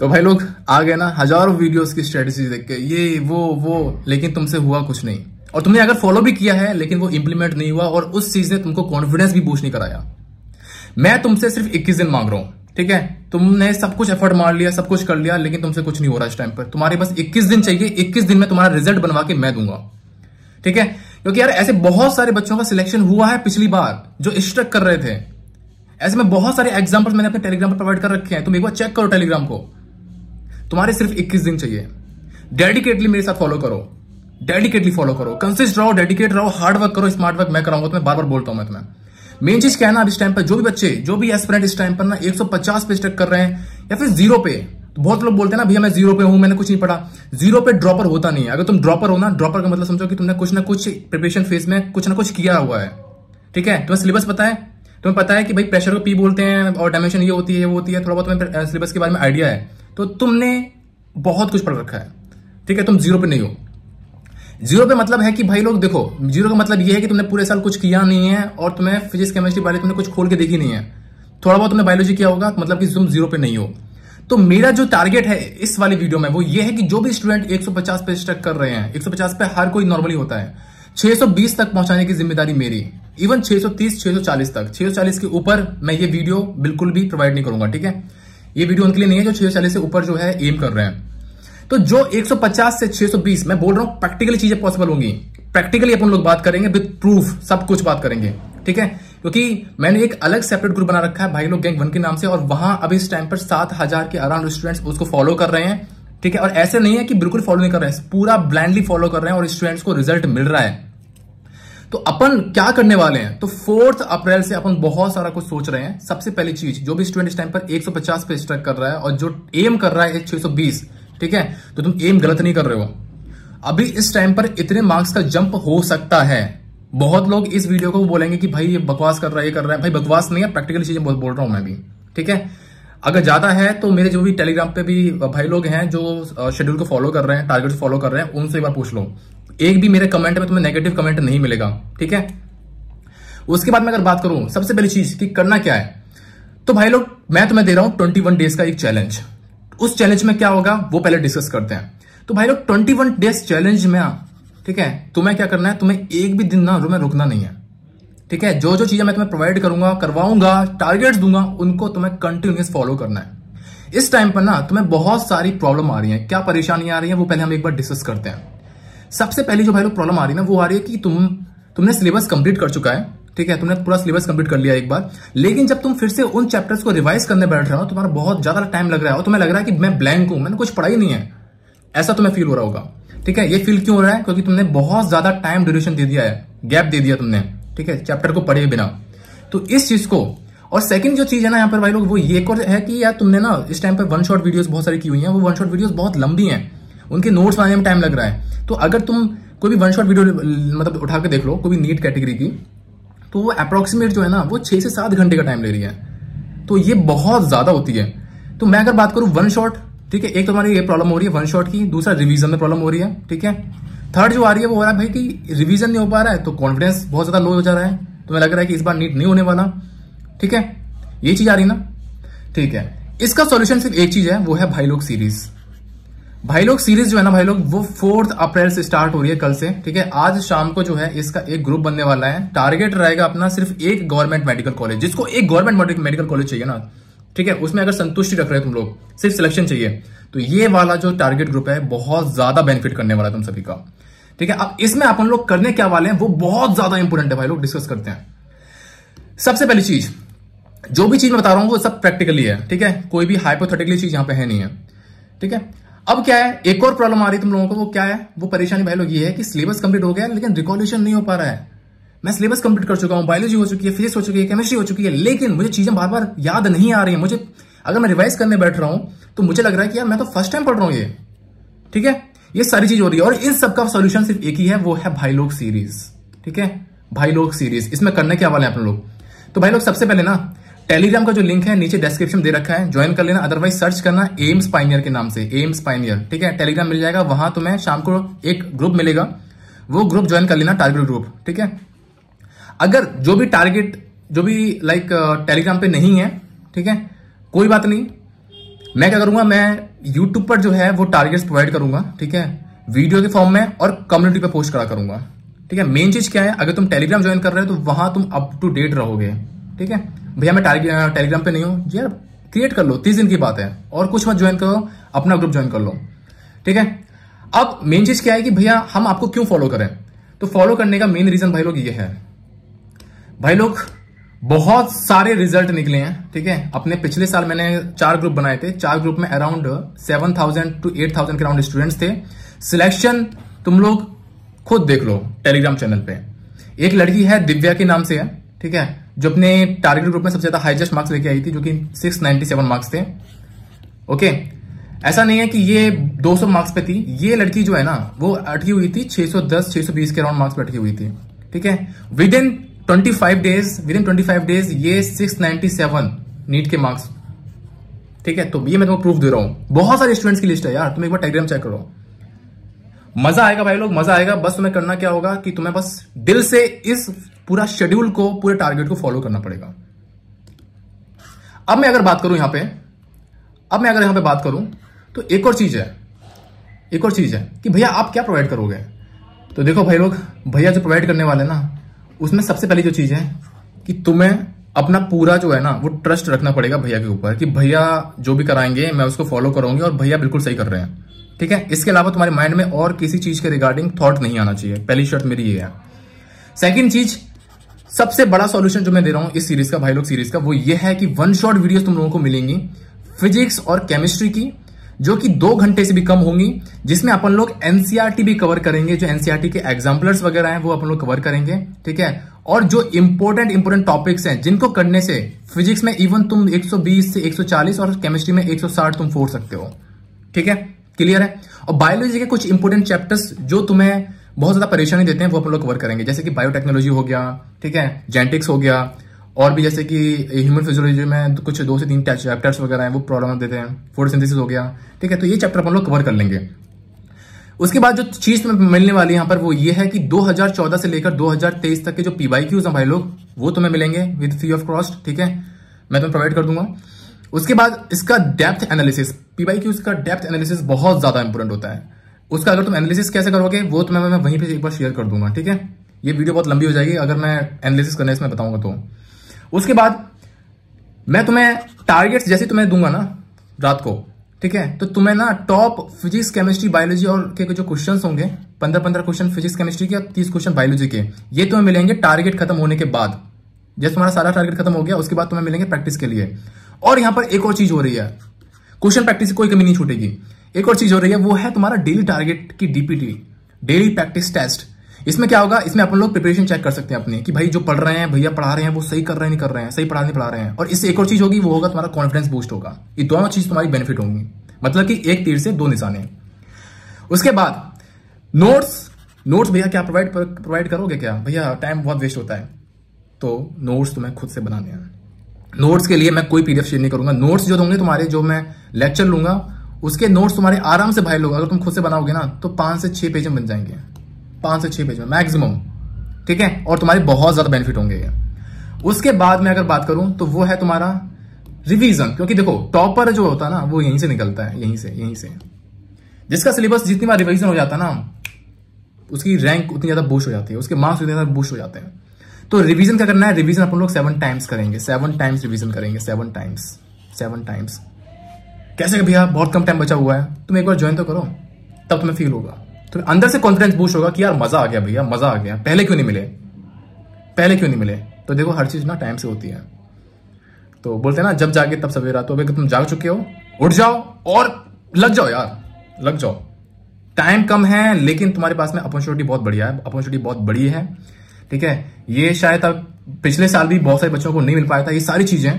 तो भाई लोग आ गए ना हजारों वीडियोस की स्ट्रेटेजी देख के ये वो वो लेकिन तुमसे हुआ कुछ नहीं और तुमने अगर फॉलो भी किया है लेकिन वो इंप्लीमेंट नहीं हुआ और उस चीज ने तुमको कॉन्फिडेंस भी बूस्ट नहीं कराया मैं तुमसे सिर्फ 21 दिन मांग रहा हूं ठीक है तुमने सब कुछ एफर्ट मार लिया सब कुछ कर लिया लेकिन तुमसे कुछ नहीं हो रहा इस टाइम पर तुम्हारे बस इक्कीस दिन चाहिए इक्कीस दिन में तुम्हारा रिजल्ट बनवा के मैं दूंगा ठीक है क्योंकि यार ऐसे बहुत सारे बच्चों का सिलेक्शन हुआ है पिछली बार जो स्ट्रक कर रहे थे ऐसे में बहुत सारे एग्जाम्पल मैंने अपने टेलीग्राम पर प्रोवाइड कर रखे हैं तुम एक बार चेक करो टेलीग्राम को तुम्हारे सिर्फ इक्कीस दिन चाहिए डेडिकेटली मेरे साथ फॉलो करो डेडिकेटली फॉलो करो कंसिस्ट रहो डेडिकेट रहो हार्ड वर्क करो स्मार्ट वर्क मैं कराऊंगा तुम्हें बार बार बोलता हूं मैं तुम्हें मेन चीज क्या है ना इस टाइम पर जो भी बच्चे जो भी एस्पिरेंट इस टाइम पर ना 150 पे स्टक कर रहे हैं या फिर जीरो पे तो बहुत लोग बोलते हैं ना भैया मैं जीरो पे हूं मैंने कुछ नहीं पढ़ा जीरो पे ड्रॉपर होता नहीं है अगर तुम ड्रॉपर हो ना ड्रॉपर का मतलब समझो कि तुमने कुछ ना कुछ प्रिपरेशन फेज में कुछ ना कुछ किया हुआ है ठीक है तुम्हें सिलेबस पता है तुम्हें पता है कि भाई प्रेशर को पी बोलते हैं और डायमेंशन ये होती है वो होती है थोड़ा बहुत तुम्हें सिलेबस के बारे में आइडिया है तो तुमने बहुत कुछ पढ़ रखा है ठीक है तुम जीरो पे नहीं हो जीरो पे मतलब है कि भाई लोग देखो जीरो का मतलब यह है कि तुमने पूरे साल कुछ किया नहीं है और तुम्हें फिजिक्स केमिस्ट्री बारे तुमने कुछ खोल के देखी नहीं है थोड़ा बहुत तुमने बायोलॉजी किया होगा मतलब कि तुम जीरो पे नहीं हो तो मेरा जो टारगेट है इस वाले वीडियो में वो ये है कि जो भी स्टूडेंट 150 पे स्टक कर रहे हैं 150 पे हर कोई नॉर्मली होता है 620 तक पहुंचाने की जिम्मेदारी मेरी इवन 630 640 तक 640 के ऊपर मैं ये वीडियो बिल्कुल भी प्रोवाइड नहीं करूंगा ठीक है ये वीडियो उनके लिए नहीं है जो छह से ऊपर जो है एम कर रहे हैं तो जो 150 से 620 मैं बोल रहा हूं प्रैक्टिकली चीजें पॉसिबल होंगी प्रैक्टिकली अपन लोग बात करेंगे विद प्रूफ सब कुछ बात करेंगे ठीक है क्योंकि मैंने एक अलग सेपरेट ग्रुप बना रखा है भाई लोग गैंग वन के नाम से और वहां अभी इस टाइम पर सात हजार के अराउंड स्टूडेंट्स उसको फॉलो कर रहे हैं ठीक है और ऐसे नहीं है कि बिल्कुल फॉलो नहीं कर रहे हैं पूरा ब्लाइंडली फॉलो कर रहे हैं और स्टूडेंट्स को रिजल्ट मिल रहा है तो अपन क्या करने वाले हैं तो फोर्थ अप्रैल से अपन बहुत सारा कुछ सोच रहे हैं सबसे पहली चीज जो भी स्टूडेंट इस टाइम पर 150 पे स्ट्रक कर रहा है और जो एम कर रहा है 620 ठीक है तो तुम एम गलत नहीं कर रहे हो अभी इस टाइम पर इतने मार्क्स का जंप हो सकता है बहुत लोग इस वीडियो को बोलेंगे कि भाई ये बकवास कर रहा है ये कर रहा है भाई बकवास नहीं है प्रैक्टिकल चीजें बहुत बोल रहा हूं मैं भी ठीक है अगर ज्यादा है तो मेरे जो भी टेलीग्राम पे भी भाई लोग हैं जो शेड्यूल को फॉलो कर रहे हैं टारगेट फॉलो कर रहे हैं उनसे एक बार पूछ लो एक भी मेरे कमेंट में तुम्हें नेगेटिव कमेंट नहीं मिलेगा ठीक है उसके बाद मैं अगर बात करूं सबसे पहली चीज कि करना क्या है तो भाई लोग मैं तुम्हें दे रहा हूं ट्वेंटी डेज का एक चैलेंज उस चैलेंज में क्या होगा वो पहले डिस्कस करते हैं तो भाई लोग ट्वेंटी डेज चैलेंज में ठीक है तुम्हें क्या करना है तुम्हें एक भी दिन ना तुम्हें रुकना नहीं है ठीक है जो जो चीजें मैं तुम्हें प्रोवाइड करूंगा करवाऊंगा टारगेट्स दूंगा उनको तुम्हें कंटिन्यूस फॉलो करना है इस टाइम पर ना तुम्हें बहुत सारी प्रॉब्लम आ रही है क्या परेशानियां आ रही है वो पहले हम एक बार डिस्कस करते हैं सबसे पहले जो भाई लोग प्रॉब्लम आ रही है ना वो आ रही है कि तुम तुमने सिलेबस कंप्लीट कर चुका है ठीक है तुमने पूरा सिलेबस कंप्लीट कर लिया एक बार लेकिन जब तुम फिर से उन चैप्टर्स को रिवाइज करने बैठ रहे हो तुम्हारा बहुत ज्यादा टाइम लग रहा है और तुम्हें लग रहा है कि मैं ब्लैंक हूं मैंने कुछ पढ़ा ही नहीं है ऐसा तुम्हें फील हो रहा होगा ठीक है ये फील क्यों हो रहा है क्योंकि तुमने बहुत ज्यादा टाइम ड्यूरेशन दे दिया है गैप दे दिया तुमने ठीक है चैप्टर को पढ़े बिना तो इस चीज को और सेकंड जो चीज है ना यहाँ पर भाई लोग वो ये और है कि यार तुमने ना इस टाइम पर वन शॉट वीडियोस बहुत सारी की हुई हैं वो वन शॉट वीडियोस बहुत लंबी हैं उनके नोट्स बनाने में टाइम लग रहा है तो अगर तुम कोई भी वन शॉट वीडियो मतलब उठा के देख लो कोई भी नीट कैटेगरी की तो वो अप्रोक्सीमेट जो है ना वो छः से सात घंटे का टाइम ले रही है तो ये बहुत ज़्यादा होती है तो मैं अगर बात करूँ वन शॉट ठीक है एक तो हमारी ये प्रॉब्लम हो रही है वन शॉट की दूसरा रिवीजन में प्रॉब्लम हो रही है ठीक है थर्ड जो आ रही है वो हो रहा है भाई कि रिवीजन नहीं हो पा रहा है तो कॉन्फिडेंस बहुत ज़्यादा लो हो जा रहा है तो मैं लग रहा है कि इस बार नीट नहीं होने वाला ठीक है ये चीज़ आ रही ना ठीक है इसका सॉल्यूशन सिर्फ एक चीज़ है वो है भाई लोग सीरीज़ भाई लोग सीरीज जो है ना भाई लोग वो फोर्थ अप्रैल से स्टार्ट हो रही है कल से ठीक है आज शाम को जो है इसका एक ग्रुप बनने वाला है टारगेट रहेगा अपना सिर्फ एक गवर्नमेंट मेडिकल कॉलेज जिसको एक गवर्नमेंट मेडिकल कॉलेज चाहिए ना ठीक है उसमें अगर संतुष्टि रख रहे हो तुम लोग सिर्फ सिलेक्शन चाहिए तो ये वाला जो टारगेट ग्रुप है बहुत ज्यादा बेनिफिट करने वाला है तुम सभी का ठीक है अब इसमें अपन लोग करने क्या वाले हैं वो बहुत ज्यादा इंपोर्टेंट है भाई लोग डिस्कस करते हैं सबसे पहली चीज जो भी चीज मैं बता रहा हूं वो सब प्रैक्टिकली है ठीक है कोई भी हाइपोथेटिकली चीज यहां पे है नहीं है ठीक है अब क्या है एक और प्रॉब्लम आ रही तुम लोगों को वो क्या है वो परेशानी भाई लोग ये है कि सिलेबस कंप्लीट हो गया लेकिन रिकॉल्यूशन नहीं हो पा रहा है मैं सिलेबस कंप्लीट कर चुका हूं बायोलॉजी हो चुकी है फिजिक्स हो चुकी है केमिस्ट्री हो चुकी है लेकिन मुझे चीजें बार बार याद नहीं आ रही है मुझे अगर मैं रिवाइज करने बैठ रहा हूं तो मुझे लग रहा है कि यार मैं तो फर्स्ट टाइम पढ़ रहा हूँ ये ठीक है ये सारी चीज हो रही है और इन सबका सोल्यूशन सिर्फ एक ही है वो है भाई लोग सीरीज ठीक है भाई लोग सीरीज इसमें करने क्या वाले हैं आप लोग तो भाई लोग सबसे पहले ना टेलीग्राम का जो लिंक है नीचे डिस्क्रिप्शन दे रखा है ज्वाइन कर लेना अदरवाइज सर्च करना एम्स पाइनियर के नाम से एम्स पाइनियर ठीक है टेलीग्राम मिल जाएगा वहां तुम्हें शाम को एक ग्रुप मिलेगा वो ग्रुप ज्वाइन कर लेना टारगेट ग्रुप ठीक है अगर जो भी टारगेट जो भी लाइक टेलीग्राम पे नहीं है ठीक है कोई बात नहीं मैं क्या करूंगा मैं यूट्यूब पर जो है वो टारगेट्स प्रोवाइड करूंगा ठीक है वीडियो के फॉर्म में और कम्युनिटी पर पोस्ट करा करूंगा ठीक है मेन चीज क्या है अगर तुम टेलीग्राम ज्वाइन कर रहे हो तो वहां तुम अप टू डेट रहोगे ठीक है भैया मैं टेलीग्राम पे नहीं हूँ यार क्रिएट कर लो तीस दिन की बात है और कुछ मत ज्वाइन करो अपना ग्रुप ज्वाइन कर लो ठीक है अब मेन चीज क्या है कि भैया हम आपको क्यों फॉलो करें तो फॉलो करने का मेन रीजन भाई लोग ये है भाई लोग बहुत सारे रिजल्ट निकले हैं ठीक है अपने पिछले साल मैंने चार ग्रुप बनाए थे चार ग्रुप में around seven thousand to eight thousand के अराउंड स्टूडेंट्स थे सिलेक्शन तुम लोग खुद देख लो टेलीग्राम चैनल पे एक लड़की है दिव्या के नाम से है ठीक है जो अपने टारगेट ग्रुप में सबसे ज्यादा हाईएस्ट मार्क्स लेके आई थी जो कि 697 मार्क्स थे ओके ऐसा नहीं है कि ये 200 मार्क्स पे थी ये लड़की जो है ना वो अटकी हुई थी 610 620 के अराउंड मार्क्स पे अटकी हुई थी ठीक है within 25 days within 25 days ये सिक्स नीट के मार्क्स ठीक है तो ये मैं तुम्हें प्रूफ दे रहा हूं बहुत सारे स्टूडेंट्स की लिस्ट है यार तुम एक बार टेलीग्राम चेक करो मजा आएगा भाई लोग मजा आएगा बस तुम्हें करना क्या होगा कि तुम्हें बस दिल से इस पूरा शेड्यूल को पूरे टारगेट को फॉलो करना पड़ेगा अब मैं अगर बात करूं यहां पे अब मैं अगर यहां पे बात करूं तो एक और चीज है एक और चीज है कि भैया आप क्या प्रोवाइड करोगे तो देखो भाई लोग भैया जो प्रोवाइड करने वाले ना उसमें सबसे पहली जो चीज है कि तुम्हें अपना पूरा जो है ना वो ट्रस्ट रखना पड़ेगा भैया के ऊपर कि भैया जो भी कराएंगे मैं उसको फॉलो करूंगी और भैया बिल्कुल सही कर रहे हैं ठीक है इसके अलावा तुम्हारे माइंड में और किसी चीज के रिगार्डिंग थॉट नहीं आना चाहिए पहली शर्त मेरी ये है सेकंड चीज सबसे बड़ा सॉल्यूशन जो मैं दे रहा हूं इस सीरीज का भाई लोग सीरीज का वो ये है कि वन शॉट वीडियोस तुम लोगों को मिलेंगी फिजिक्स और केमिस्ट्री की जो कि दो घंटे से भी कम होंगी जिसमें अपन लोग एनसीआरटी e भी कवर करेंगे जो एनसीआरटी e के एग्जाम्पलर्स वगैरह हैं वो अपन लोग कवर करेंगे ठीक है और जो इंपॉर्टेंट इंपॉर्टेंट टॉपिक्स हैं जिनको करने से फिजिक्स में इवन तुम 120 से 140 और केमिस्ट्री में 160 तुम फोड़ सकते हो ठीक है क्लियर है और बायोलॉजी के कुछ इंपोर्टेंट चैप्टर्स जो तुम्हें बहुत ज्यादा परेशानी देते हैं वो अपन लोग कवर करेंगे जैसे कि बायोटेक्नोलॉजी हो गया ठीक है जेनेटिक्स हो गया और भी जैसे कि ह्यूमन फिजियोलॉजी में कुछ दो से तीन चैप्टर्स वगैरह हैं वो प्रॉब्लम देते हैं फोटोसिंथेसिस हो गया ठीक है तो ये चैप्टर अपन लोग कवर कर लेंगे उसके बाद जो चीज तुम्हें मिलने वाली है यहाँ पर वो ये है कि 2014 से लेकर 2023 तक के जो पीवाई क्यूज हैं भाई लोग वो तुम्हें मिलेंगे विद फ्री ऑफ कॉस्ट ठीक है मैं तुम्हें प्रोवाइड कर दूंगा उसके बाद इसका डेप्थ एनालिसिस पीवाई क्यूज का डेप्थ एनालिसिस बहुत ज्यादा इंपॉर्टेंट होता है उसका अगर तुम एनालिसिस कैसे करोगे वो तुम्हें मैं वहीं पर एक बार शेयर कर दूंगा ठीक है ये वीडियो बहुत लंबी हो जाएगी अगर मैं एनालिसिस करने इसमें बताऊंगा तो उसके बाद मैं तुम्हें टारगेट्स जैसे तुम्हें दूंगा ना रात को ठीक है तो तुम्हें ना टॉप फिजिक्स केमिस्ट्री बायोलॉजी और के जो क्वेश्चन होंगे पंद्रह पंद्रह क्वेश्चन फिजिक्स केमिस्ट्री के और तीस क्वेश्चन बायोलॉजी के ये तुम्हें मिलेंगे टारगेट खत्म होने के बाद जैसे तुम्हारा सारा टारगेट खत्म हो गया उसके बाद तुम्हें मिलेंगे प्रैक्टिस के लिए और यहां पर एक और चीज हो रही है क्वेश्चन प्रैक्टिस की कोई कमी नहीं छूटेगी एक और चीज हो रही है वो है तुम्हारा डेली टारगेट की डीपीटी डेली प्रैक्टिस टेस्ट इसमें क्या होगा इसमें अपन लोग प्रिपरेशन चेक कर सकते हैं अपने कि भाई जो पढ़ रहे हैं भैया पढ़ा रहे हैं वो सही कर रहे हैं नहीं कर रहे हैं सही पढ़ा नहीं पढ़ा रहे हैं और इससे एक और चीज होगी वो होगा तुम्हारा कॉन्फिडेंस बूस्ट होगा ये दोनों चीज तुम्हारी बेनिफिट होंगी मतलब कि एक तीर से दो निशाने उसके बाद नोट्स नोट्स भैया क्या प्रोवाइड प्रोवाइड करोगे क्या भैया टाइम बहुत वेस्ट होता है तो नोट्स तुम्हें खुद से बनाने हैं नोट्स के लिए मैं कोई पीडीएफ शेयर नहीं करूंगा नोट्स जो होंगे तुम्हारे जो मैं लेक्चर लूंगा उसके नोट्स तुम्हारे आराम से भाई लोग अगर तुम खुद से बनाओगे ना तो पांच से छह पेज में बन जाएंगे पांच से छह पेज में मैक्सिमम ठीक है और तुम्हारे बहुत ज़्यादा बेनिफिट होंगे उसके बाद में अगर बात करूं तो वो है तुम्हारा रिवीजन क्योंकि देखो टॉपर जो होता है ना वो यहीं से निकलता है यहीं से यहीं से जिसका सिलेबस जितनी बार रिवीजन हो जाता है ना उसकी रैंक उतनी ज़्यादा बूस्ट हो जाती है उसके मार्क्स उतने ज़्यादा बूस्ट हो जाते हैं तो रिवीजन क्या करना है रिवीजन अपन लोग सेवन टाइम्स करेंगे सेवन टाइम्स रिवीजन करेंगे सेवन टाइम्स सेवन टाइम्स कैसे भैया बहुत कम टाइम बचा हुआ है तुम एक बार ज्वाइन तो करो तब तुम्हें फील होगा तो अंदर से कॉन्फिडेंस बूस्ट होगा कि यार मजा आ गया भैया मजा आ गया पहले क्यों नहीं मिले पहले क्यों नहीं मिले तो देखो हर चीज ना टाइम से होती है तो बोलते हैं ना जब जागे तब सवेरा तो अभी तुम जाग चुके हो उठ जाओ और लग जाओ यार लग जाओ टाइम कम है लेकिन तुम्हारे पास में अपॉर्चुनिटी बहुत बढ़िया है अपॉर्चुनिटी बहुत बड़ी है ठीक है ये शायद अब पिछले साल भी बहुत सारे बच्चों को नहीं मिल पाया था ये सारी चीजें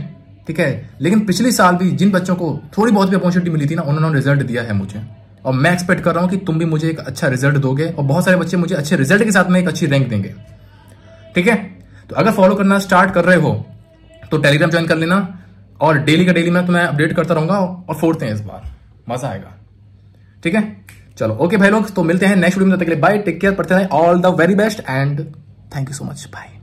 ठीक है लेकिन पिछले साल भी जिन बच्चों को थोड़ी बहुत भी अपॉर्चुनिटी मिली थी ना उन्होंने रिजल्ट दिया है मुझे और मैं एक्सपेक्ट कर रहा हूं कि तुम भी मुझे एक अच्छा रिजल्ट दोगे और बहुत सारे बच्चे मुझे अच्छे रिजल्ट के साथ में एक अच्छी रैंक देंगे ठीक है तो अगर फॉलो करना स्टार्ट कर रहे हो तो टेलीग्राम ज्वाइन कर लेना और डेली का डेली मैं तुम्हें अपडेट करता रहूंगा और फोड़ते हैं इस बार मजा आएगा ठीक है चलो ओके भाई लोग तो मिलते हैं नेक्स्ट वीडियो में तक के लिए बाय टेक केयर पढ़ते हैं all the very best and thank you so much bye